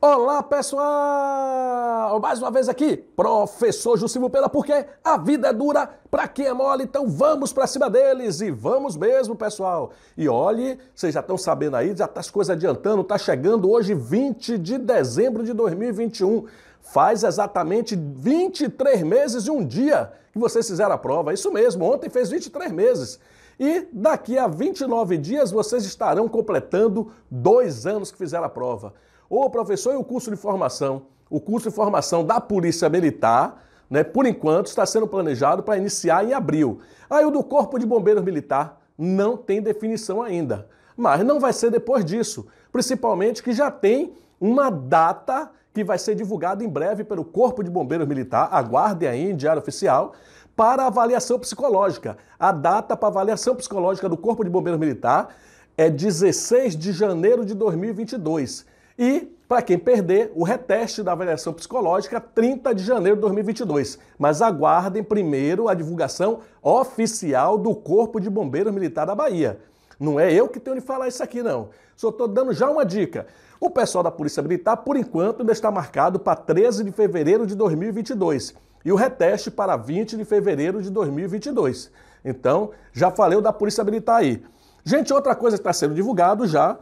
Olá pessoal! Mais uma vez aqui, professor Jussivo Pela, porque a vida é dura para quem é mole, então vamos para cima deles e vamos mesmo, pessoal! E olhe, vocês já estão sabendo aí, já tá as coisas adiantando, tá chegando hoje 20 de dezembro de 2021. Faz exatamente 23 meses e um dia que vocês fizeram a prova, é isso mesmo, ontem fez 23 meses. E daqui a 29 dias vocês estarão completando dois anos que fizeram a prova. Ô professor, e o curso de formação? O curso de formação da Polícia Militar, né, por enquanto, está sendo planejado para iniciar em abril. Aí o do Corpo de Bombeiros Militar não tem definição ainda. Mas não vai ser depois disso, principalmente que já tem uma data que vai ser divulgada em breve pelo Corpo de Bombeiros Militar, aguarde aí em Diário Oficial, para avaliação psicológica. A data para avaliação psicológica do Corpo de Bombeiros Militar é 16 de janeiro de 2022. E, para quem perder, o reteste da avaliação psicológica 30 de janeiro de 2022. Mas aguardem primeiro a divulgação oficial do Corpo de Bombeiros Militar da Bahia. Não é eu que tenho de falar isso aqui, não. Só estou dando já uma dica. O pessoal da Polícia Militar, por enquanto, ainda está marcado para 13 de fevereiro de 2022 e o reteste para 20 de fevereiro de 2022. Então, já falei da Polícia Militar aí. Gente, outra coisa que está sendo divulgado já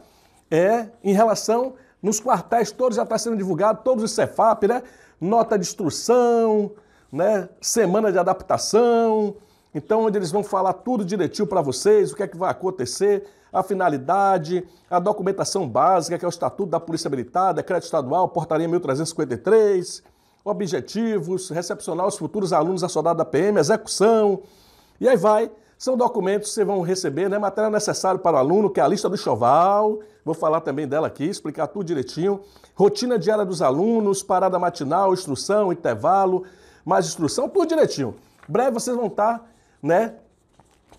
é em relação nos quartéis todos já está sendo divulgado, todos os CEFAP, né? Nota de instrução, né? Semana de adaptação. Então, onde eles vão falar tudo direitinho para vocês, o que é que vai acontecer, a finalidade, a documentação básica, que é o Estatuto da Polícia Militar, Decreto Estadual, Portaria 1353, objetivos, recepcionar os futuros alunos Soldado da PM, execução, e aí vai são documentos que vocês vão receber, né? Material necessário para o aluno, que é a lista do choval. Vou falar também dela aqui, explicar tudo direitinho. Rotina diária dos alunos, parada matinal, instrução, intervalo, mais instrução, tudo direitinho. Breve vocês vão estar, tá, né?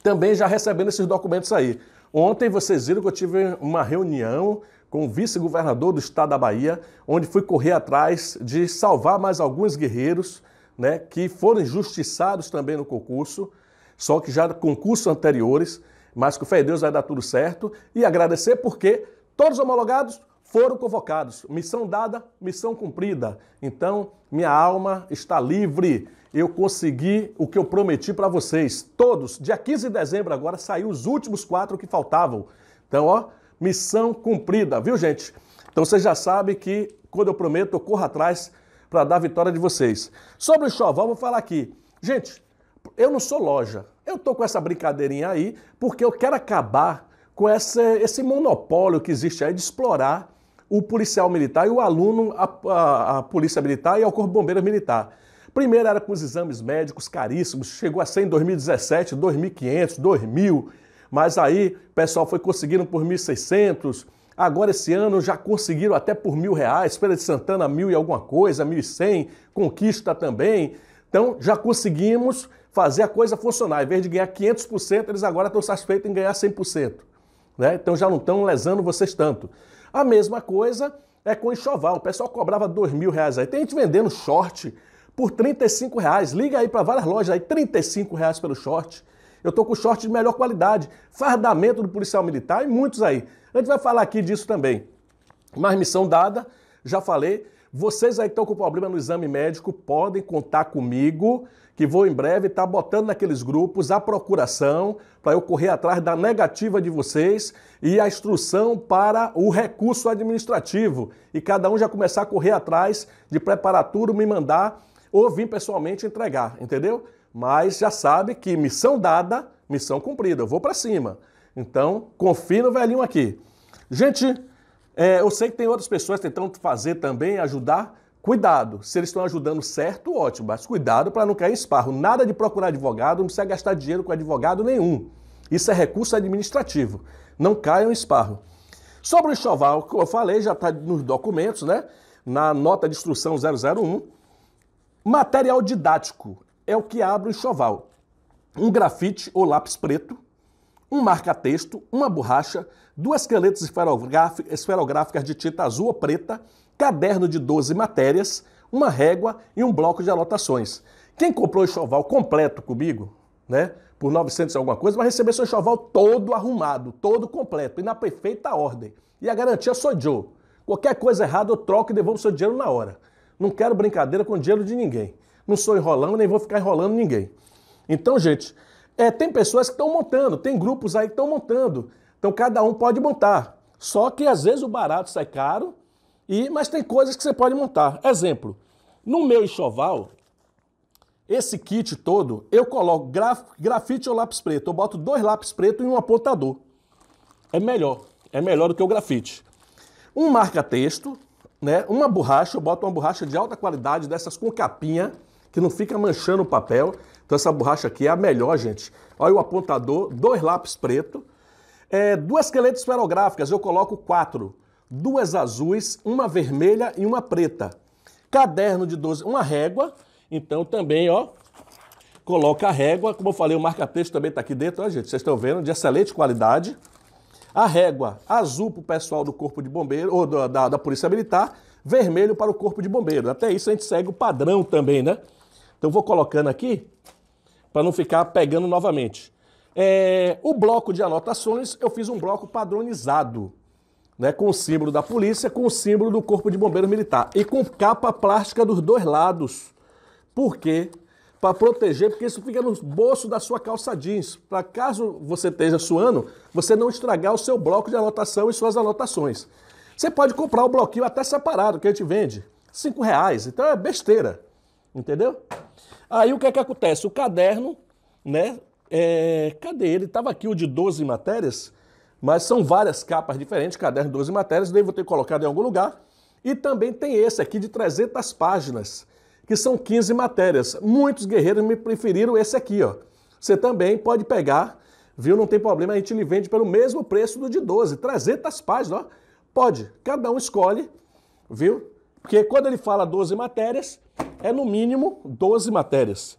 Também já recebendo esses documentos aí. Ontem vocês viram que eu tive uma reunião com o vice-governador do estado da Bahia, onde fui correr atrás de salvar mais alguns guerreiros, né, que foram injustiçados também no concurso. Só que já concursos anteriores, mas que o fé Deus vai dar tudo certo. E agradecer porque todos homologados foram convocados. Missão dada, missão cumprida. Então, minha alma está livre. Eu consegui o que eu prometi para vocês. Todos, dia 15 de dezembro agora, saiu os últimos quatro que faltavam. Então, ó, missão cumprida, viu, gente? Então, vocês já sabem que quando eu prometo, eu corro atrás para dar a vitória de vocês. Sobre o enxoval, vou falar aqui. Gente, eu não sou loja. Eu estou com essa brincadeirinha aí porque eu quero acabar com essa, esse monopólio que existe aí de explorar o policial militar e o aluno, a, a, a polícia militar e ao Corpo Bombeiro Militar. Primeiro era com os exames médicos caríssimos, chegou a ser em 2017, 2.500, 2.000, mas aí o pessoal foi conseguindo por 1.600, agora esse ano já conseguiram até por mil reais, Feira de Santana mil e alguma coisa, 1.100, Conquista também, então já conseguimos fazer a coisa funcionar. Em vez de ganhar 500%, eles agora estão satisfeitos em ganhar 100%. Né? Então já não estão lesando vocês tanto. A mesma coisa é com enxoval. O pessoal cobrava dois mil reais aí. Tem gente vendendo short por 35 reais. Liga aí para várias lojas aí, 35 reais pelo short. Eu estou com short de melhor qualidade, fardamento do policial militar e muitos aí. A gente vai falar aqui disso também. Mas missão dada, já falei. Vocês aí que estão com problema no exame médico podem contar comigo, que vou em breve estar tá botando naqueles grupos a procuração para eu correr atrás da negativa de vocês e a instrução para o recurso administrativo. E cada um já começar a correr atrás de preparar tudo, me mandar ou vir pessoalmente entregar, entendeu? Mas já sabe que missão dada, missão cumprida. Eu vou para cima. Então, confia no velhinho aqui. Gente, é, eu sei que tem outras pessoas tentando fazer também, ajudar. Cuidado, se eles estão ajudando certo, ótimo, mas cuidado para não cair em esparro. Nada de procurar advogado, não precisa gastar dinheiro com advogado nenhum. Isso é recurso administrativo. Não caia em esparro. Sobre o enxoval, que eu falei, já está nos documentos, né? Na nota de instrução 001. Material didático é o que abre o enxoval. Um grafite ou lápis preto, um marca-texto, uma borracha, duas canetas esferográficas de tinta azul ou preta, caderno de 12 matérias, uma régua e um bloco de anotações. Quem comprou o enxoval completo comigo, né, por 900 e alguma coisa, vai receber seu enxoval todo arrumado, todo completo e na perfeita ordem. E a garantia sou Joe. Qualquer coisa errada eu troco e devolvo seu dinheiro na hora. Não quero brincadeira com o dinheiro de ninguém. Não sou enrolando, nem vou ficar enrolando ninguém. Então, gente, é, tem pessoas que estão montando, tem grupos aí que estão montando. Então cada um pode montar. Só que às vezes o barato sai caro, e mas tem coisas que você pode montar. Exemplo, no meu enxoval, esse kit todo, eu coloco graf, grafite ou lápis preto. Eu boto dois lápis preto e um apontador. É melhor. É melhor do que o grafite. Um marca-texto, né? uma borracha, eu boto uma borracha de alta qualidade, dessas com capinha que não fica manchando o papel. Então essa borracha aqui é a melhor, gente. Olha o apontador, dois lápis preto, é, duas queletas esferográficas, eu coloco quatro. Duas azuis, uma vermelha e uma preta. Caderno de 12, uma régua. Então também, ó, coloca a régua. Como eu falei, o marca-texto também está aqui dentro, ó, gente. Vocês estão vendo, de excelente qualidade. A régua azul para o pessoal do Corpo de Bombeiro, ou da, da, da Polícia Militar, vermelho para o Corpo de Bombeiro. Até isso a gente segue o padrão também, né? Então vou colocando aqui para não ficar pegando novamente. É, o bloco de anotações, eu fiz um bloco padronizado, né, com o símbolo da polícia, com o símbolo do Corpo de bombeiro Militar e com capa plástica dos dois lados. Por quê? Para proteger, porque isso fica no bolso da sua calça jeans. Para caso você esteja suando, você não estragar o seu bloco de anotação e suas anotações. Você pode comprar o bloquinho até separado, que a gente vende. Cinco reais. Então é besteira. Entendeu? Aí o que é que acontece? O caderno, né? É, cadê ele? Estava aqui o de 12 matérias, mas são várias capas diferentes, caderno 12 matérias, devo ter colocado em algum lugar. E também tem esse aqui de 300 páginas, que são 15 matérias. Muitos guerreiros me preferiram esse aqui, ó. Você também pode pegar, viu? Não tem problema, a gente lhe vende pelo mesmo preço do de 12, 300 páginas, ó. Pode, cada um escolhe, viu? Porque quando ele fala 12 matérias, é no mínimo 12 matérias.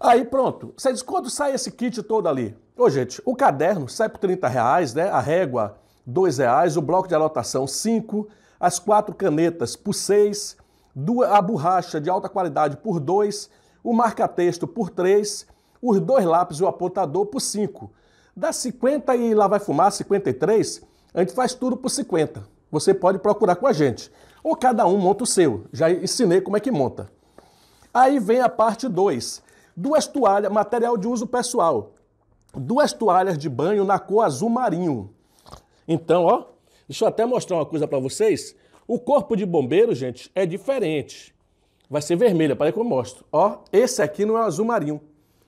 Aí pronto. Você diz, quando sai esse kit todo ali? Ô, gente, o caderno sai por 30 reais, né? A régua, 2 reais, o bloco de anotação, 5, as quatro canetas por 6, a borracha de alta qualidade por 2, o marca-texto por 3, os dois lápis e o apontador por 5. Dá 50 e lá vai fumar, 53, a gente faz tudo por 50. Você pode procurar com a gente ou cada um monta o seu. Já ensinei como é que monta. Aí vem a parte 2. Duas toalhas, material de uso pessoal. Duas toalhas de banho na cor azul marinho. Então, ó, deixa eu até mostrar uma coisa para vocês. O corpo de bombeiro, gente, é diferente. Vai ser vermelha, para que eu mostro. Ó, esse aqui não é azul marinho.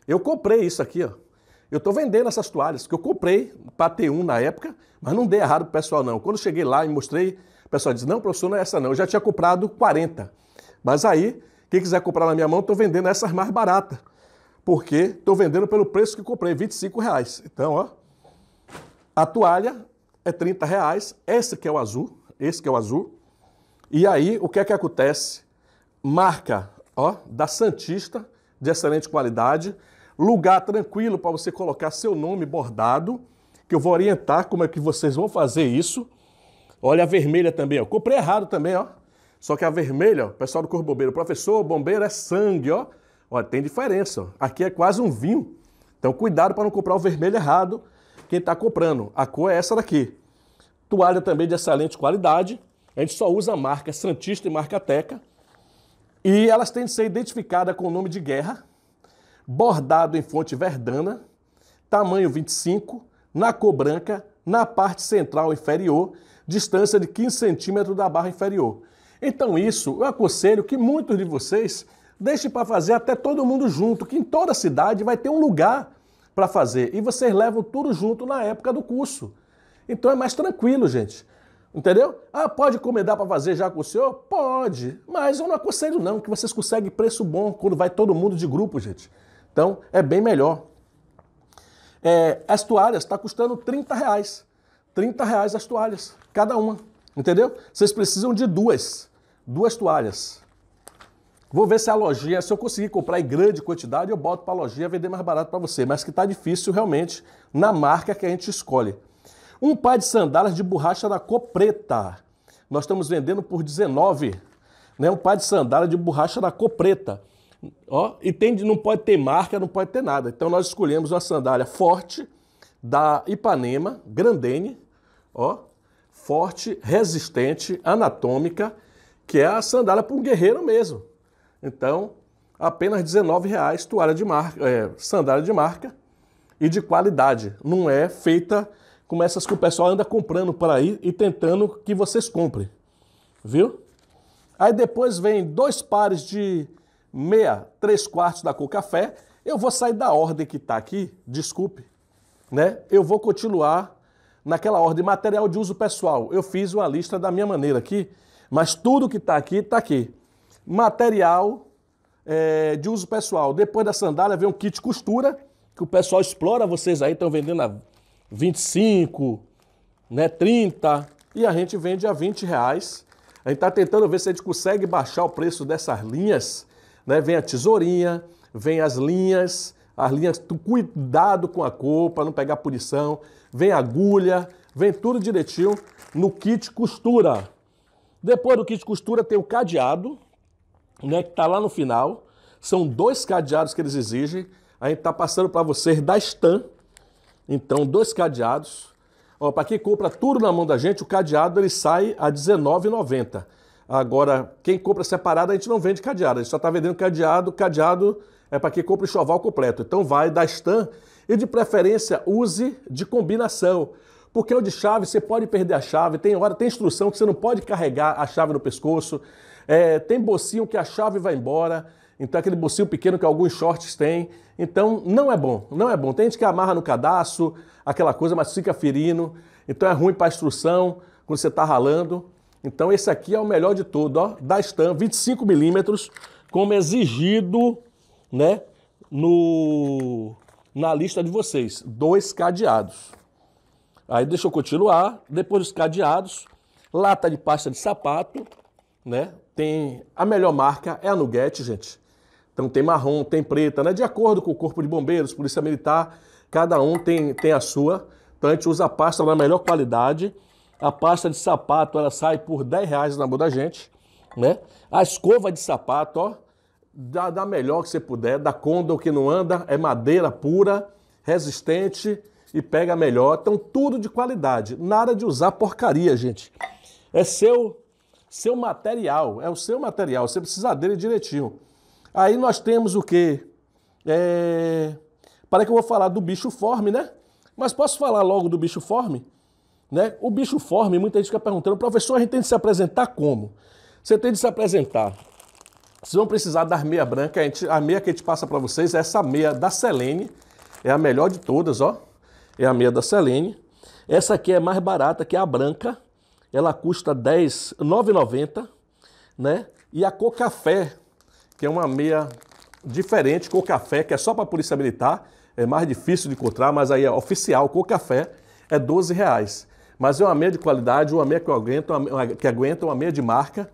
Eu comprei isso aqui, ó. Eu tô vendendo essas toalhas, que eu comprei para ter um na época, mas não dei errado pro pessoal, não. Quando cheguei lá e mostrei, o pessoal diz: não, professor, não é essa não. Eu já tinha comprado 40. Mas aí, quem quiser comprar na minha mão, estou vendendo essas mais baratas. Porque estou vendendo pelo preço que comprei, 25 reais. Então, ó, a toalha é 30 reais. Esse que é o azul. Esse que é o azul. E aí, o que é que acontece? Marca ó, da Santista, de excelente qualidade. Lugar tranquilo para você colocar seu nome bordado, que eu vou orientar como é que vocês vão fazer isso. Olha a vermelha também, ó. Comprei errado também, ó. Só que a vermelha, ó, pessoal do Corpo Bombeiro, professor, bombeiro é sangue, ó. Olha, tem diferença, ó. Aqui é quase um vinho. Então cuidado para não comprar o vermelho errado quem está comprando. A cor é essa daqui. Toalha também de excelente qualidade. A gente só usa a marca Santista e marca Teca. E elas têm de ser identificadas com o nome de guerra, bordado em fonte verdana, tamanho 25, na cor branca, na parte central inferior distância de 15 centímetros da barra inferior. Então isso, eu aconselho que muitos de vocês deixem para fazer até todo mundo junto, que em toda cidade vai ter um lugar para fazer e vocês levam tudo junto na época do curso. Então é mais tranquilo, gente. Entendeu? Ah, pode encomendar para fazer já com o senhor? Pode, mas eu não aconselho não, que vocês conseguem preço bom quando vai todo mundo de grupo, gente. Então é bem melhor. É, as toalhas está custando 30 reais. 30 reais as toalhas, cada uma. Entendeu? Vocês precisam de duas. Duas toalhas. Vou ver se a lojinha, se eu conseguir comprar em grande quantidade, eu boto para a lojinha vender mais barato para você. Mas que está difícil realmente na marca que a gente escolhe. Um par de sandálias de borracha da cor preta. Nós estamos vendendo por 19, né? Um par de sandália de borracha da cor preta. Ó, e tem, não pode ter marca, não pode ter nada. Então nós escolhemos uma sandália forte, da Ipanema Grandene, ó, forte, resistente, anatômica, que é a sandália para um guerreiro mesmo. Então, apenas R$19,00 toalha de marca, é, sandália de marca e de qualidade. Não é feita como essas que o pessoal anda comprando por aí e tentando que vocês comprem. Viu? Aí depois vem dois pares de meia, três quartos da cor café. Eu vou sair da ordem que está aqui, desculpe, né? Eu vou continuar naquela ordem material de uso pessoal. Eu fiz uma lista da minha maneira aqui, mas tudo que está aqui, está aqui. Material é, de uso pessoal. Depois da sandália vem um kit costura, que o pessoal explora, vocês aí estão vendendo a 25, né, 30, e a gente vende a 20 reais. A gente está tentando ver se a gente consegue baixar o preço dessas linhas. Né? Vem a tesourinha, vem as linhas, as linhas, cuidado com a cor para não pegar punição. Vem agulha, vem tudo direitinho no kit costura. Depois do kit costura tem o cadeado, né, que está lá no final. São dois cadeados que eles exigem. A gente está passando para vocês da Stan. Então, dois cadeados. Para quem compra tudo na mão da gente, o cadeado ele sai a R$19,90. Agora, quem compra separado, a gente não vende cadeado. A gente só está vendendo cadeado, cadeado é para que compre o enxoval completo. Então vai da Stan e de preferência use de combinação. Porque é o de chave você pode perder a chave, tem hora, tem instrução que você não pode carregar a chave no pescoço, é, tem bolsinho que a chave vai embora, então é aquele bolsinho pequeno que alguns shorts têm. Então não é bom, não é bom. Tem gente que amarra no cadastro, aquela coisa, mas fica ferindo. Então é ruim para instrução quando você está ralando. Então esse aqui é o melhor de todo, ó, da Stan, 25 milímetros, como exigido né, no, na lista de vocês, dois cadeados. Aí deixa eu continuar, depois dos cadeados, lata de pasta de sapato, né? Tem a melhor marca é a Nugget, gente. Então tem marrom, tem preta, né? De acordo com o Corpo de Bombeiros, Polícia Militar, cada um tem, tem a sua. Então a gente usa a pasta da melhor qualidade. A pasta de sapato, ela sai por 10 reais na mão da gente, né? A escova de sapato, ó, da, da melhor que você puder, da Condor que não anda, é madeira pura, resistente e pega melhor. Então, tudo de qualidade. Nada de usar porcaria, gente. É seu, seu material, é o seu material. Você precisa dele direitinho. Aí nós temos o quê? É... Para que eu vou falar do bicho forme, né? Mas posso falar logo do bicho forme? Né? O bicho forme, muita gente fica perguntando, professor, a gente tem de se apresentar como? Você tem de se apresentar vocês vão precisar da meia branca. A, gente, a meia que a gente passa para vocês é essa meia da Selene. É a melhor de todas, ó. É a meia da Selene. Essa aqui é mais barata que é a branca. Ela custa R$ 9,90, né? E a cor café, que é uma meia diferente, cor café, que é só para a Polícia Militar. É mais difícil de encontrar, mas aí é oficial, cor café, é R$ 12,00 mas é uma meia de qualidade, uma meia que aguenta, uma, que aguenta, uma meia de marca,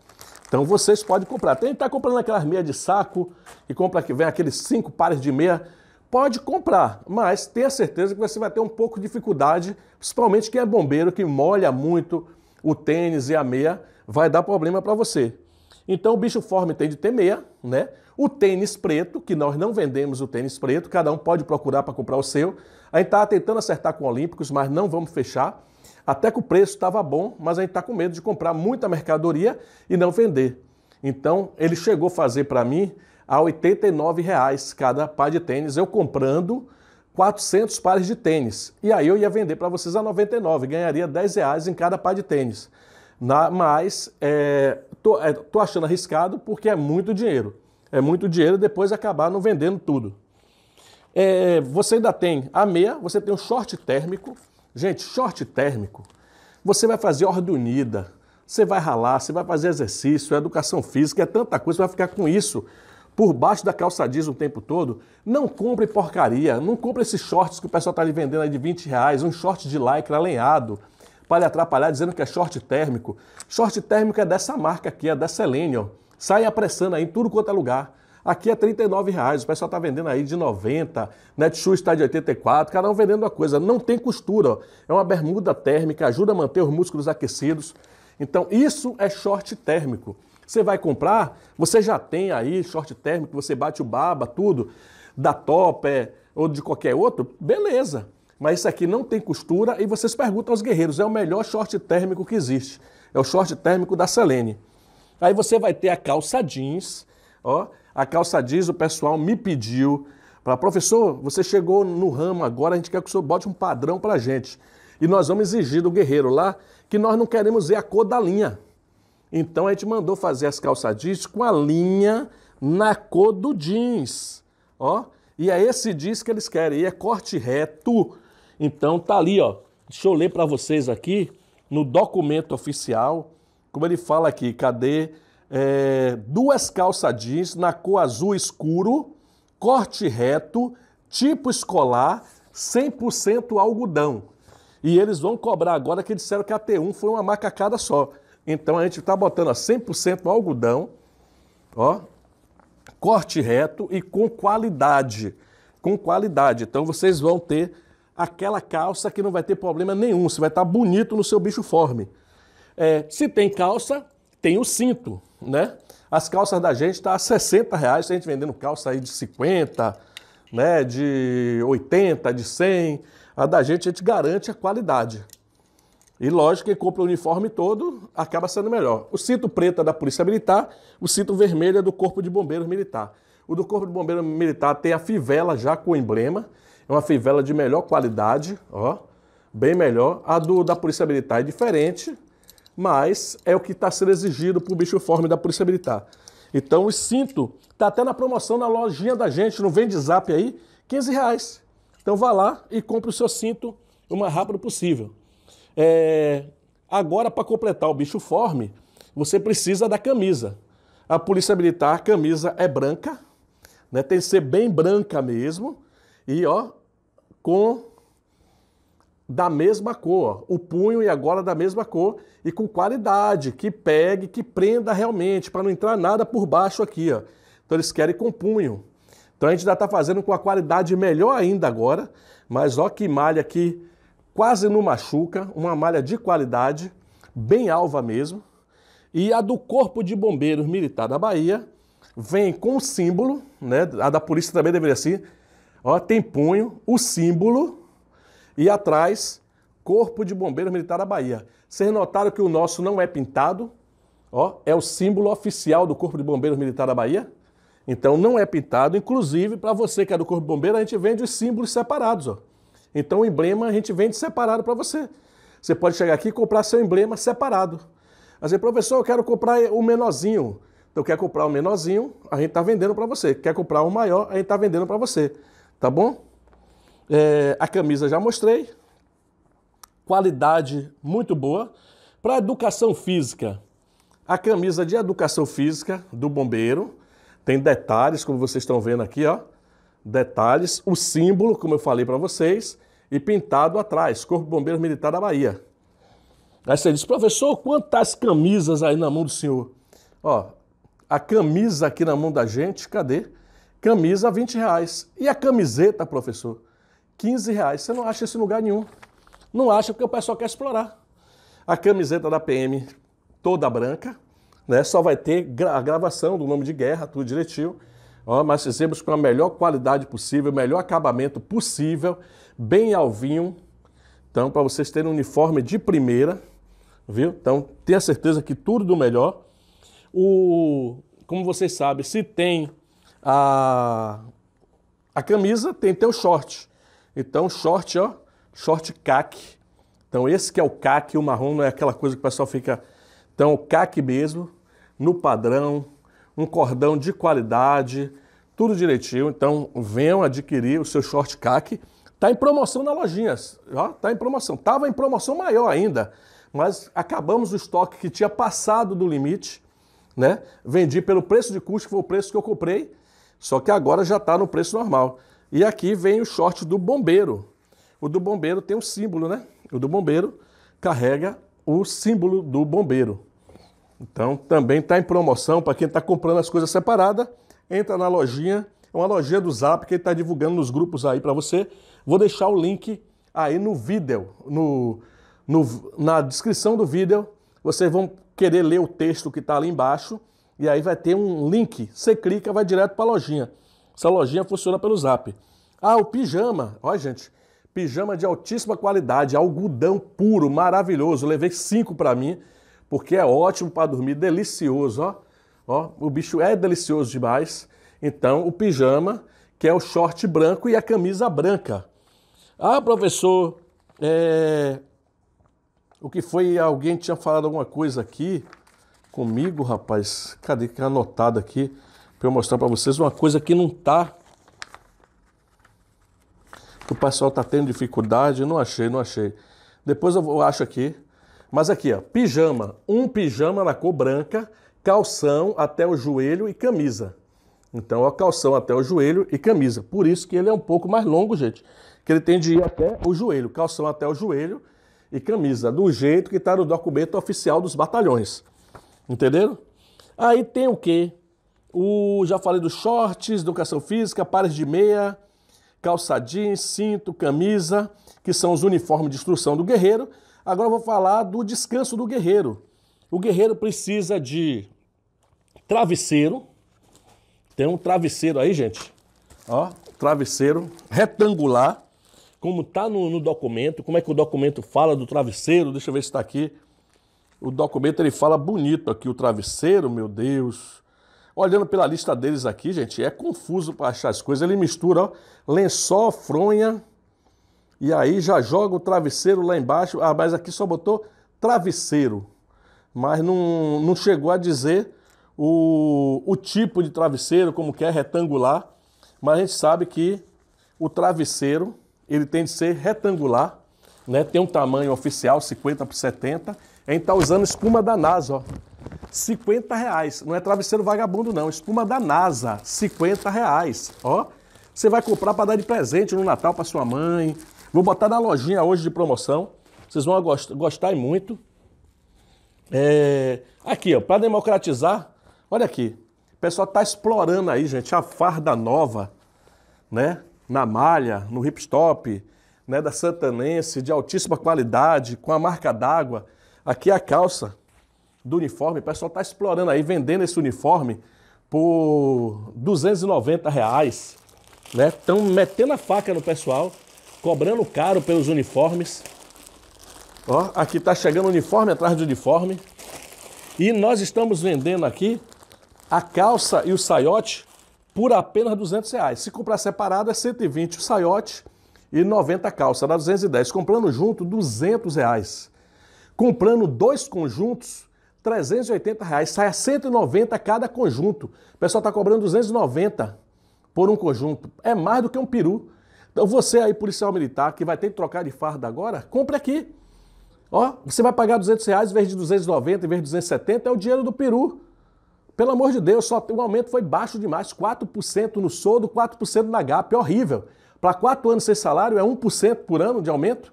então vocês podem comprar. Tem que estar tá comprando aquelas meias de saco e compra que vem aqueles cinco pares de meia. Pode comprar, mas tenha certeza que você vai ter um pouco de dificuldade, principalmente quem é bombeiro, que molha muito o tênis e a meia, vai dar problema para você. Então o bicho forme tem de ter meia, né? O tênis preto, que nós não vendemos o tênis preto, cada um pode procurar para comprar o seu. A gente está tentando acertar com Olímpicos, mas não vamos fechar. Até que o preço estava bom, mas a gente está com medo de comprar muita mercadoria e não vender. Então, ele chegou a fazer para mim a R$ 89,00 cada par de tênis, eu comprando 400 pares de tênis. E aí eu ia vender para vocês a 99,00, ganharia R$ 10,00 em cada par de tênis. Na, mas é, tô, é, tô achando arriscado porque é muito dinheiro. É muito dinheiro e depois acabar não vendendo tudo. É, você ainda tem a meia, você tem um short térmico, Gente, short térmico, você vai fazer ordem unida, você vai ralar, você vai fazer exercício, educação física, é tanta coisa, você vai ficar com isso por baixo da calça jeans o tempo todo. Não compre porcaria, não compre esses shorts que o pessoal está lhe vendendo aí de 20 reais, um short de lycra alenhado para lhe atrapalhar dizendo que é short térmico. Short térmico é dessa marca aqui, é da Selenium. Sai apressando aí em tudo quanto é lugar. Aqui é R$ reais. o pessoal está vendendo aí de 90, né, Netshoes está de 84, cada um vendendo uma coisa. Não tem costura, é uma bermuda térmica, ajuda a manter os músculos aquecidos. Então, isso é short térmico. Você vai comprar, você já tem aí short térmico, você bate o baba, tudo, da top é, ou de qualquer outro, beleza. Mas isso aqui não tem costura e vocês perguntam aos guerreiros, é o melhor short térmico que existe. É o short térmico da Selene. Aí você vai ter a calça jeans, ó, a calça jeans, o pessoal me pediu para professor, você chegou no ramo agora, a gente quer que o senhor bote um padrão para a gente. E nós vamos exigir do guerreiro lá que nós não queremos ver a cor da linha. Então a gente mandou fazer as calças jeans com a linha na cor do jeans. Ó, e é esse jeans que eles querem, e é corte reto. Então tá ali, ó. Deixa eu ler para vocês aqui no documento oficial, como ele fala aqui, cadê é, duas calça jeans na cor azul escuro, corte reto, tipo escolar, 100% algodão. E eles vão cobrar agora que disseram que a T1 foi uma macacada só. Então a gente está botando a 100% algodão, ó, corte reto e com qualidade. Com qualidade. Então vocês vão ter aquela calça que não vai ter problema nenhum. Você vai estar tá bonito no seu bicho forme. É, se tem calça, tem o cinto, né? As calças da gente estão tá a 60 reais, tem gente vendendo calça aí de 50, né? De 80, de 100. A da gente, a gente garante a qualidade. E lógico, quem compra o uniforme todo acaba sendo melhor. O cinto preto é da Polícia Militar, o cinto vermelho é do Corpo de Bombeiros Militar. O do Corpo de Bombeiros Militar tem a fivela já com o emblema, é uma fivela de melhor qualidade, ó, bem melhor. A do, da Polícia Militar é diferente, mas é o que está sendo exigido para o bicho-forme da Polícia Militar. Então, o cinto está até na promoção na lojinha da gente, não vende zap aí, 15 reais. Então, vá lá e compre o seu cinto o mais rápido possível. É... Agora, para completar o bicho-forme, você precisa da camisa. A Polícia Militar, a camisa é branca, né? tem que ser bem branca mesmo, e ó, com da mesma cor, o punho e a gola da mesma cor e com qualidade, que pegue, que prenda realmente, para não entrar nada por baixo aqui. Ó. Então eles querem com punho. Então a gente já está fazendo com a qualidade melhor ainda agora, mas ó que malha aqui, quase não machuca, uma malha de qualidade, bem alva mesmo. E a do Corpo de Bombeiros Militar da Bahia vem com o símbolo, né? a da polícia também deveria ser, ó, tem punho, o símbolo, e atrás, Corpo de Bombeiro Militar da Bahia. Vocês notaram que o nosso não é pintado? Ó, é o símbolo oficial do Corpo de Bombeiros Militar da Bahia? Então não é pintado, inclusive para você que é do Corpo de Bombeiro, a gente vende os símbolos separados. Ó. Então o emblema a gente vende separado para você. Você pode chegar aqui e comprar seu emblema separado. Dizer, professor, eu quero comprar o menorzinho. Então quer comprar o menorzinho, a gente está vendendo para você. Quer comprar o maior, a gente está vendendo para você. Tá bom? É, a camisa já mostrei. Qualidade muito boa. Para educação física, a camisa de educação física do bombeiro tem detalhes, como vocês estão vendo aqui, ó. Detalhes, o símbolo, como eu falei para vocês, e pintado atrás, Corpo Bombeiro Militar da Bahia. Aí você diz, professor, quantas camisas aí na mão do senhor? Ó, a camisa aqui na mão da gente, cadê? Camisa 20 reais. E a camiseta, professor? 15 reais. Você não acha esse lugar nenhum. Não acha porque o pessoal quer explorar. A camiseta da PM toda branca, né? Só vai ter gra a gravação do nome de guerra, tudo direitinho. Ó, mas fizemos com a melhor qualidade possível, melhor acabamento possível, bem alvinho. Então, para vocês terem um uniforme de primeira, viu? Então, tenha certeza que tudo do melhor. O, como vocês sabem, se tem a, a camisa, tem teu short. Então, short, ó, short CAC. Então, esse que é o CAC, o marrom não é aquela coisa que o pessoal fica. Então, o CAC mesmo, no padrão, um cordão de qualidade, tudo direitinho. Então, venham adquirir o seu short CAC. Está em promoção na ó, está em promoção. Estava em promoção maior ainda, mas acabamos o estoque que tinha passado do limite, né? Vendi pelo preço de custo, que foi o preço que eu comprei, só que agora já está no preço normal. E aqui vem o short do bombeiro. O do bombeiro tem um símbolo, né? O do bombeiro carrega o símbolo do bombeiro. Então também está em promoção para quem está comprando as coisas separadas. Entra na lojinha, é uma lojinha do Zap que ele está divulgando nos grupos aí para você. Vou deixar o link aí no vídeo, no, no, na descrição do vídeo. Vocês vão querer ler o texto que está ali embaixo e aí vai ter um link. Você clica, vai direto para a lojinha. Essa lojinha funciona pelo Zap. Ah, o pijama. Olha, gente. Pijama de altíssima qualidade, algodão puro, maravilhoso. Levei cinco para mim, porque é ótimo para dormir, delicioso, ó. Ó, o bicho é delicioso demais. Então, o pijama, que é o short branco e a camisa branca. Ah, professor, é... o que foi? Alguém tinha falado alguma coisa aqui comigo, rapaz? Cadê que tá é anotado aqui? para eu mostrar para vocês uma coisa que não tá. Que o pessoal tá tendo dificuldade, não achei, não achei. Depois eu, vou, eu acho aqui. Mas aqui, ó, pijama, um pijama na cor branca, calção até o joelho e camisa. Então, ó, calção até o joelho e camisa. Por isso que ele é um pouco mais longo, gente, que ele tem de ir até o joelho, calção até o joelho e camisa, do jeito que está no documento oficial dos batalhões. Entenderam? Aí tem o quê? O, já falei dos shorts, educação física, pares de meia, calçadinho, cinto, camisa, que são os uniformes de instrução do guerreiro. Agora vou falar do descanso do guerreiro. O guerreiro precisa de travesseiro. Tem um travesseiro aí, gente. Ó, travesseiro retangular, como tá no, no documento. Como é que o documento fala do travesseiro? Deixa eu ver se está aqui. O documento ele fala bonito aqui o travesseiro, meu Deus. Olhando pela lista deles aqui, gente, é confuso para achar as coisas. Ele mistura ó, lençol, fronha, e aí já joga o travesseiro lá embaixo. Ah, mas aqui só botou travesseiro, mas não, não chegou a dizer o, o tipo de travesseiro, como que é retangular. Mas a gente sabe que o travesseiro ele tem de ser retangular, né? tem um tamanho oficial 50 por 70. A gente está usando espuma da NASA, ó. 50 reais. Não é travesseiro vagabundo, não. Espuma da NASA, 50 reais. Ó, você vai comprar para dar de presente no Natal para sua mãe. Vou botar na lojinha hoje de promoção. Vocês vão gostar muito. É... Aqui, ó, para democratizar, olha aqui. O pessoal tá explorando aí, gente, a farda nova, né? Na malha, no hipstop, né? Da Santanense, de altíssima qualidade, com a marca d'água. Aqui é a calça do uniforme. O pessoal está explorando aí, vendendo esse uniforme por 290 reais. Estão né? metendo a faca no pessoal, cobrando caro pelos uniformes. Ó, aqui está chegando uniforme atrás de uniforme. E nós estamos vendendo aqui a calça e o saiote por apenas 200 reais. Se comprar separado é 120 o saiote e 90 a calça, dá 210. Comprando junto, 200 reais. Comprando dois conjuntos, 380 reais, sai a 190 cada conjunto. O pessoal está cobrando 290 por um conjunto. É mais do que um peru. Então você aí, policial militar, que vai ter que trocar de farda agora, compre aqui. Ó, você vai pagar 200 reais em vez de 290, em vez de 270, é o dinheiro do peru. Pelo amor de Deus, só o aumento foi baixo demais, 4% no soldo, 4% na GAP, é horrível. Para quatro anos sem salário é 1% por ano de aumento.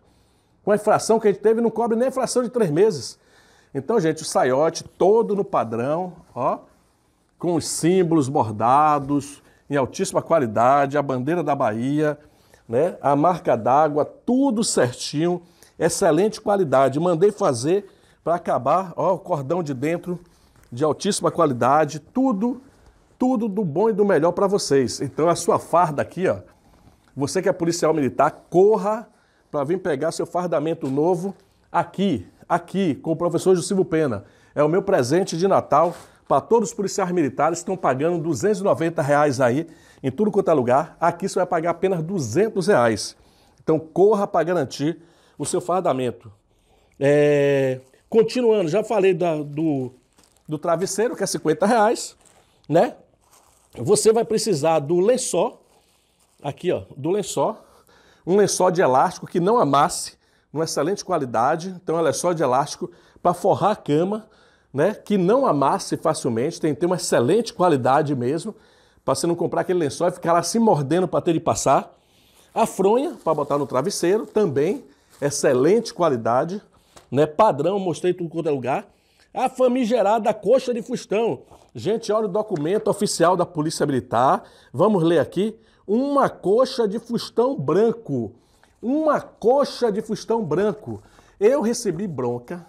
Com a inflação que a gente teve, não cobre nem a inflação de três meses. Então, gente, o saiote todo no padrão, ó, com os símbolos bordados, em altíssima qualidade, a bandeira da Bahia, né, a marca d'água, tudo certinho, excelente qualidade. Mandei fazer para acabar, ó, o cordão de dentro de altíssima qualidade, tudo, tudo do bom e do melhor para vocês. Então, a sua farda aqui, ó, você que é policial militar, corra para vir pegar seu fardamento novo aqui, aqui com o professor Jusilvo Pena. É o meu presente de Natal para todos os policiais militares que estão pagando 290 reais aí em tudo quanto é lugar. Aqui você vai pagar apenas 200 reais. Então corra para garantir o seu fardamento. É... Continuando, já falei da, do, do travesseiro, que é 50 reais, né? Você vai precisar do lençol, aqui ó, do lençol, um lençol de elástico que não amasse, uma excelente qualidade, então ela é só de elástico para forrar a cama, né? Que não amasse facilmente, tem que ter uma excelente qualidade mesmo, para você não comprar aquele lençol e ficar lá se mordendo para ter de passar. A fronha para botar no travesseiro também, excelente qualidade, né? Padrão, mostrei tudo quanto é lugar. A famigerada coxa de fustão. Gente, olha o documento oficial da Polícia Militar. Vamos ler aqui. Uma coxa de fustão branco uma coxa de fustão branco. Eu recebi bronca,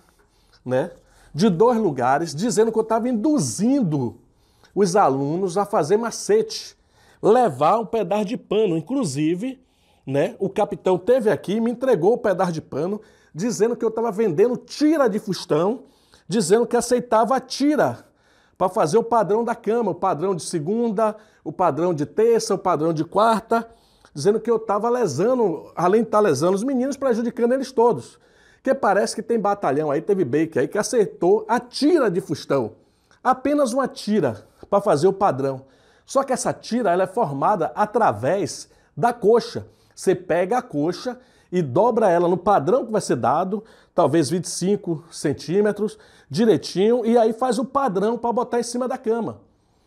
né, de dois lugares, dizendo que eu estava induzindo os alunos a fazer macete, levar um pedaço de pano. Inclusive, né, o capitão teve aqui, e me entregou o pedaço de pano, dizendo que eu estava vendendo tira de fustão, dizendo que aceitava a tira para fazer o padrão da cama, o padrão de segunda, o padrão de terça, o padrão de quarta dizendo que eu estava lesando, além de estar tá lesando os meninos, prejudicando eles todos. Que parece que tem batalhão aí, teve Baker aí que acertou a tira de Fustão. Apenas uma tira para fazer o padrão. Só que essa tira ela é formada através da coxa. Você pega a coxa e dobra ela no padrão que vai ser dado, talvez 25 centímetros, direitinho, e aí faz o padrão para botar em cima da cama.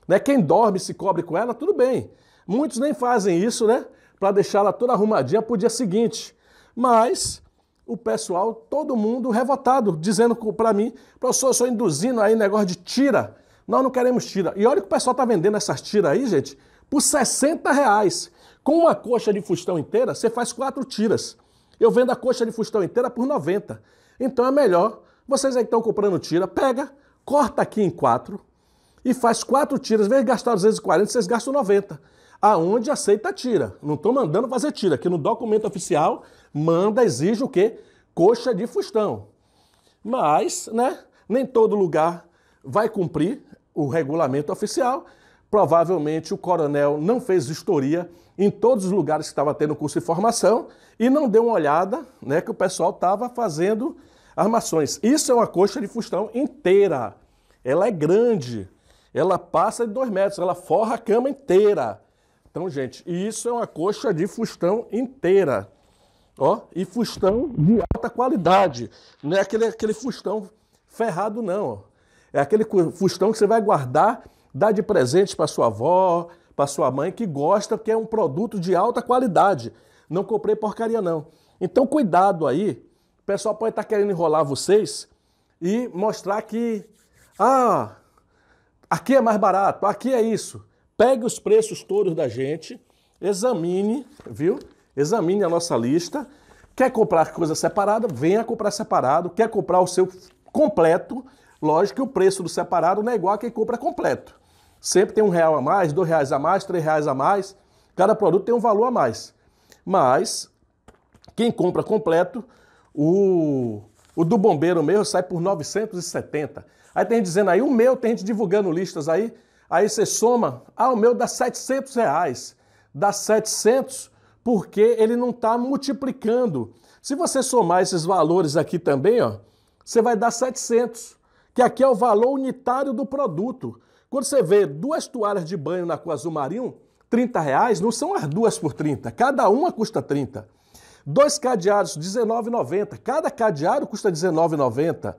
Né? Quem dorme se cobre com ela, tudo bem. Muitos nem fazem isso, né? para deixá-la toda arrumadinha para o dia seguinte. Mas o pessoal, todo mundo revoltado, dizendo para mim, professor, eu estou induzindo aí negócio de tira. Nós não queremos tira. E olha que o pessoal está vendendo essas tiras aí, gente, por 60 reais. Com uma coxa de fustão inteira, você faz quatro tiras. Eu vendo a coxa de fustão inteira por 90. Então é melhor, vocês aí que estão comprando tira, pega, corta aqui em quatro e faz quatro tiras. Em vez de gastar 240, vocês gastam 90 aonde aceita tira. Não estou mandando fazer tira, que no documento oficial manda, exige o quê? Coxa de fustão. Mas, né, nem todo lugar vai cumprir o regulamento oficial. Provavelmente o coronel não fez vistoria em todos os lugares que estava tendo curso de formação e não deu uma olhada, né, que o pessoal estava fazendo armações. Isso é uma coxa de fustão inteira. Ela é grande. Ela passa de dois metros, ela forra a cama inteira. Então, gente, e isso é uma coxa de fustão inteira. Ó, e fustão de alta qualidade. Não é aquele, aquele fustão ferrado, não. É aquele fustão que você vai guardar, dar de presente para sua avó, para sua mãe, que gosta, que é um produto de alta qualidade. Não comprei porcaria, não. Então, cuidado aí. O pessoal pode estar tá querendo enrolar vocês e mostrar que, ah, aqui é mais barato, aqui é isso pegue os preços todos da gente, examine, viu? Examine a nossa lista. Quer comprar coisa separada? Venha comprar separado. Quer comprar o seu completo? Lógico que o preço do separado não é igual a quem compra completo. Sempre tem um real a mais, dois reais a mais, três reais a mais. Cada produto tem um valor a mais. Mas quem compra completo, o, o do bombeiro meu sai por 970. Aí tem gente dizendo aí, o meu tem gente divulgando listas aí Aí você soma, ah, o meu dá 700 reais. Dá 700 porque ele não está multiplicando. Se você somar esses valores aqui também, ó, você vai dar 700, que aqui é o valor unitário do produto. Quando você vê duas toalhas de banho na Coa Azul Marinho, 30 reais, não são as duas por 30, cada uma custa 30. Dois cadeados, 19,90. Cada cadeado custa R$19,90.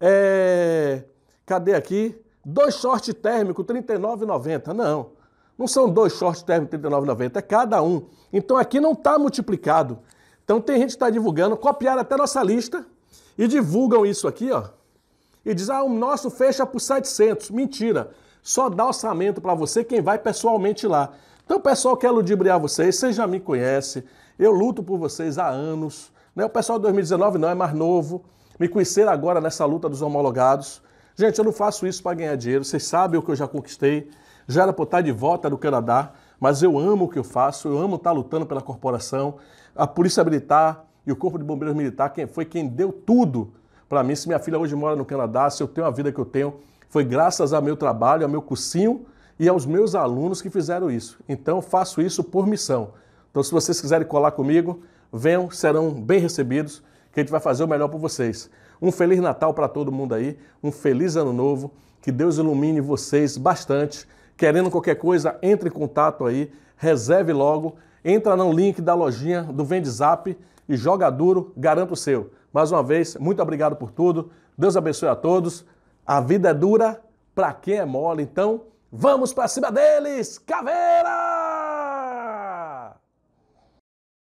É... Cadê aqui? Dois short térmico, R$ 39,90. Não. Não são dois short térmico, R$ 39,90. É cada um. Então aqui não está multiplicado. Então tem gente que está divulgando, copiaram até nossa lista e divulgam isso aqui, ó. E diz, ah, o nosso fecha por 700. Mentira. Só dá orçamento para você quem vai pessoalmente lá. Então, pessoal, quero ludibriar vocês. Vocês já me conhecem. Eu luto por vocês há anos. Né? O pessoal de 2019 não é mais novo. Me conheceram agora nessa luta dos homologados. Gente, eu não faço isso para ganhar dinheiro, vocês sabem o que eu já conquistei. Já era para estar de volta no Canadá, mas eu amo o que eu faço, eu amo estar lutando pela corporação. A Polícia Militar e o Corpo de Bombeiros Militar quem foi quem deu tudo para mim. Se minha filha hoje mora no Canadá, se eu tenho a vida que eu tenho, foi graças ao meu trabalho, ao meu cursinho e aos meus alunos que fizeram isso. Então, faço isso por missão. Então, se vocês quiserem colar comigo, venham, serão bem recebidos, que a gente vai fazer o melhor por vocês. Um Feliz Natal para todo mundo aí, um Feliz Ano Novo, que Deus ilumine vocês bastante. Querendo qualquer coisa, entre em contato aí, reserve logo, entra no link da lojinha do Vendizap e joga duro, garanto o seu. Mais uma vez, muito obrigado por tudo, Deus abençoe a todos. A vida é dura para quem é mole, então vamos para cima deles, caveira!